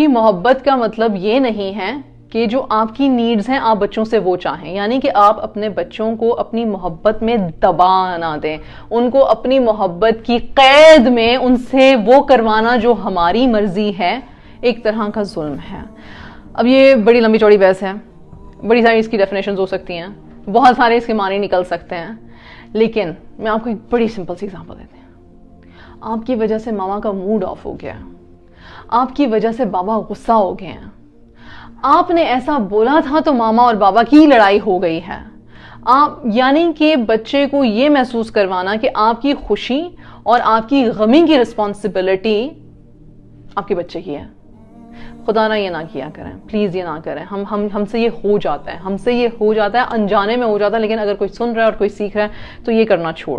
कि मोहब्बत का मतलब ये नहीं है कि जो आपकी नीड्स हैं आप बच्चों से वो चाहें यानी कि आप अपने बच्चों को अपनी मोहब्बत में दबा ना दें उनको अपनी मोहब्बत की कैद में उनसे वो करवाना जो हमारी मर्जी है एक तरह का जुल्म है अब ये बड़ी लंबी चौड़ी बहस है बड़ी सारी इसकी डेफिनेशन हो सकती हैं बहुत सारे इसके माने निकल सकते हैं लेकिन मैं आपको एक बड़ी सिंपल सी एग्जाम्पल देती हूँ आपकी वजह से मामा का मूड ऑफ हो गया आपकी वजह से बाबा गुस्सा हो गए हैं आपने ऐसा बोला था तो मामा और बाबा की लड़ाई हो गई है आप यानी कि बच्चे को ये महसूस करवाना कि आपकी खुशी और आपकी गमी की रिस्पॉन्सिबिलिटी आपके बच्चे की है खुदा ना ये ना किया करें प्लीज़ ये ना करें हम हम हमसे ये हो जाता है हमसे ये हो जाता है अनजाने में हो जाता है लेकिन अगर कोई सुन रहा है और कोई सीख रहा है तो ये करना छोड़